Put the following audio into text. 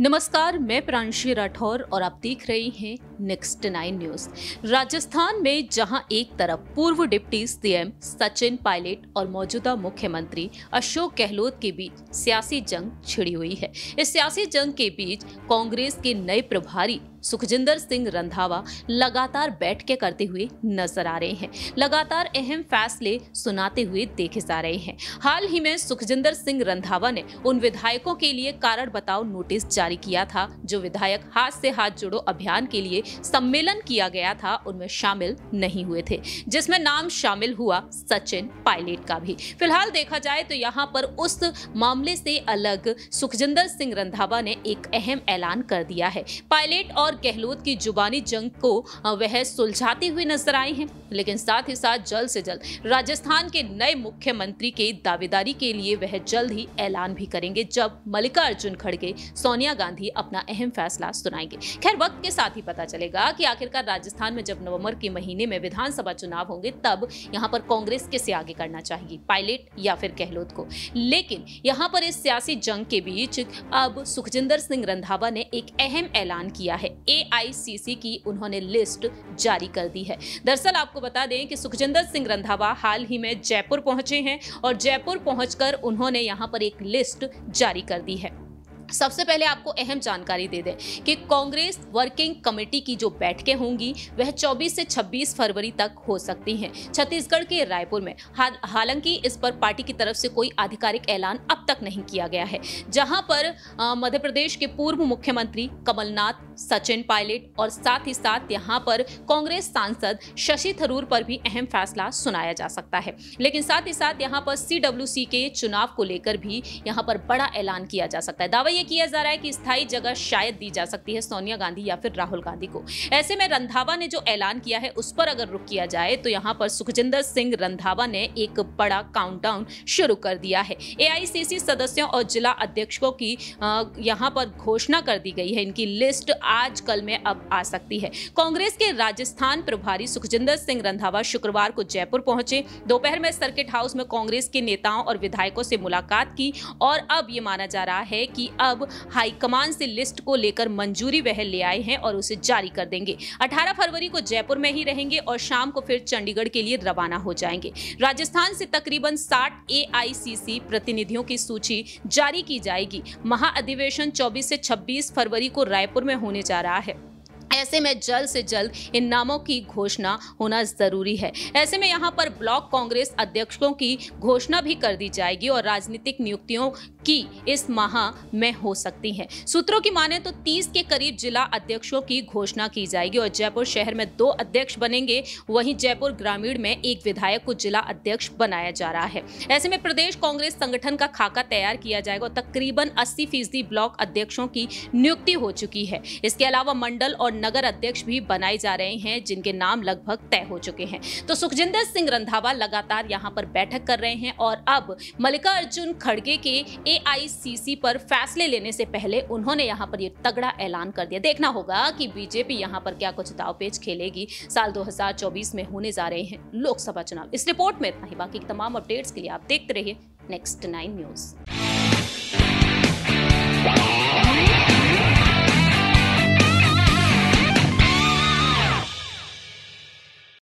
नमस्कार मैं प्रांशी राठौर और आप देख रहे हैं नेक्स्ट नाइन न्यूज राजस्थान में जहां एक तरफ पूर्व डिप्टी सीएम सचिन पायलट और मौजूदा मुख्यमंत्री अशोक गहलोत के बीच सियासी जंग छिड़ी हुई है इस सियासी जंग के बीच कांग्रेस के नए प्रभारी सुखजिंदर सिंह रंधावा लगातार बैठकें करते हुए नजर आ रहे हैं लगातार अहम फैसले सुनाते हुए देखे जा रहे हैं हाल ही में सुखजिंदर सिंह रंधावा ने उन विधायकों के लिए कारण बताओ नोटिस जारी किया था जो विधायक हाथ से हाथ जोड़ो अभियान के लिए सम्मेलन किया गया था उनमें शामिल नहीं हुए थे जिसमें नाम शामिल हुआ सचिन पायलट का भी फिलहाल देखा जाए तो यहाँ पर उस मामले से अलग सुखजिंदर सिंह रंधावा ने एक अहम ऐलान कर दिया है पायलट और गहलोत की जुबानी जंग को वह सुलझाते हुए नजर आए हैं लेकिन साथ ही साथ जल्द से जल्द राजस्थान के नए मुख्यमंत्री के दावेदारी के लिए वह जल्द ही ऐलान भी करेंगे जब मल्लिकार्जुन खड़गे सोनिया गांधी अपना अहम फैसला सुनाएंगे खैर वक्त के साथ ही पता चले चलेगा कि आखिरकार राजस्थान में जब नवंबर के महीने में विधानसभा चुनाव होंगे तब यहाँ पर कांग्रेस किसे आगे करना चाहिए पायलट या फिर गहलोत को लेकिन यहाँ पर इस सियासी जंग के बीच अब सुखजिंदर सिंह रंधावा ने एक अहम ऐलान किया है ए की उन्होंने लिस्ट जारी कर दी है दरअसल आपको बता दें कि सुखजिंदर सिंह रंधावा हाल ही में जयपुर पहुंचे हैं और जयपुर पहुंचकर उन्होंने यहाँ पर एक लिस्ट जारी कर दी है सबसे पहले आपको अहम जानकारी दे दें कि कांग्रेस वर्किंग कमेटी की जो बैठकें होंगी वह 24 से 26 फरवरी तक हो सकती हैं छत्तीसगढ़ के रायपुर में हालांकि इस पर पार्टी की तरफ से कोई आधिकारिक ऐलान अब तक नहीं किया गया है जहां पर मध्य प्रदेश के पूर्व मुख्यमंत्री कमलनाथ सचिन पायलट और साथ ही साथ यहाँ पर कांग्रेस सांसद शशि थरूर पर भी अहम फैसला सुनाया जा सकता है लेकिन साथ ही साथ यहाँ पर सी के चुनाव को लेकर भी यहाँ पर बड़ा ऐलान किया जा सकता है दावा यह किया जा रहा है कि स्थायी जगह शायद दी जा सकती है सोनिया गांधी या फिर राहुल गांधी को ऐसे में रंधावा ने जो ऐलान किया है उस पर अगर रुक किया जाए तो यहाँ पर सुखजिंदर सिंह रंधावा ने एक बड़ा काउंटडाउन शुरू कर दिया है ए सदस्यों और जिला अध्यक्षों की यहाँ पर घोषणा कर दी गई है इनकी लिस्ट आज कल में अब आ सकती है कांग्रेस के राजस्थान प्रभारी सुखजिंदर सिंह रंधावा शुक्रवार को जयपुर पहुंचे दोपहर में सर्किट हाउस में कांग्रेस के नेताओं और विधायकों से मुलाकात की और अब ये माना जा रहा है कि अब हाईकमान से लिस्ट को लेकर मंजूरी वह ले आए हैं और उसे जारी कर देंगे 18 फरवरी को जयपुर में ही रहेंगे और शाम को फिर चंडीगढ़ के लिए रवाना हो जाएंगे राजस्थान से तकरीबन 60 एआईसीसी प्रतिनिधियों की सूची जारी की जाएगी महाअधिवेशन 24 से 26 फरवरी को रायपुर में होने होने जा रहा है ऐसे में जल्द से जल्द इन नामों की घोषणा होना जरूरी है ऐसे में यहाँ पर ब्लॉक कांग्रेस अध्यक्षों की घोषणा भी कर दी जाएगी और राजनीतिक नियुक्तियों की इस माह में हो सकती हैं सूत्रों की माने तो 30 के करीब जिला अध्यक्षों की घोषणा की जाएगी और जयपुर शहर में दो अध्यक्ष बनेंगे वहीं जयपुर ग्रामीण में एक विधायक को जिला अध्यक्ष बनाया जा रहा है ऐसे में प्रदेश कांग्रेस संगठन का खाका तैयार किया जाएगा और तकरीबन अस्सी फीसदी ब्लॉक अध्यक्षों की नियुक्ति हो चुकी है इसके अलावा मंडल और नगर नगर अध्यक्ष भी बनाए जा रहे हैं जिनके नाम लगभग तय हो चुके हैं तो सुखजिंदर सिंह रंधावा लगातार यहाँ पर बैठक कर रहे हैं और अब अर्जुन खड़गे के ए पर फैसले लेने से पहले उन्होंने यहाँ पर ये तगड़ा ऐलान कर दिया देखना होगा कि बीजेपी यहाँ पर क्या कुछ दावपेच खेलेगी साल 2024 में होने जा रहे हैं लोकसभा चुनाव इस रिपोर्ट में इतना ही बाकी तमाम अपडेट्स के लिए आप देखते रहिए नेक्स्ट नाइन न्यूज़